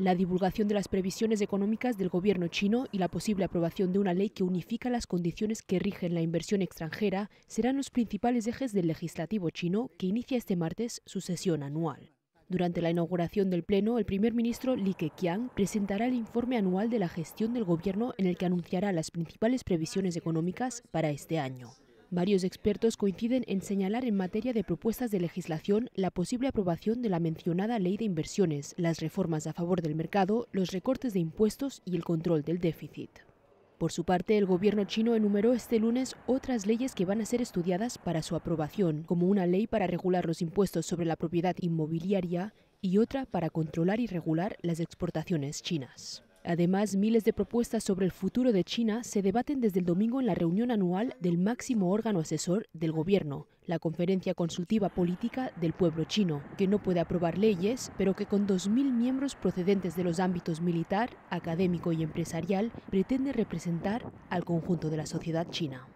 la divulgación de las previsiones económicas del gobierno chino y la posible aprobación de una ley que unifica las condiciones que rigen la inversión extranjera serán los principales ejes del legislativo chino que inicia este martes su sesión anual. Durante la inauguración del Pleno, el primer ministro Li Keqiang presentará el informe anual de la gestión del gobierno en el que anunciará las principales previsiones económicas para este año. Varios expertos coinciden en señalar en materia de propuestas de legislación la posible aprobación de la mencionada ley de inversiones, las reformas a favor del mercado, los recortes de impuestos y el control del déficit. Por su parte, el gobierno chino enumeró este lunes otras leyes que van a ser estudiadas para su aprobación, como una ley para regular los impuestos sobre la propiedad inmobiliaria y otra para controlar y regular las exportaciones chinas. Además, miles de propuestas sobre el futuro de China se debaten desde el domingo en la reunión anual del máximo órgano asesor del Gobierno, la Conferencia Consultiva Política del Pueblo Chino, que no puede aprobar leyes, pero que con 2.000 miembros procedentes de los ámbitos militar, académico y empresarial pretende representar al conjunto de la sociedad china.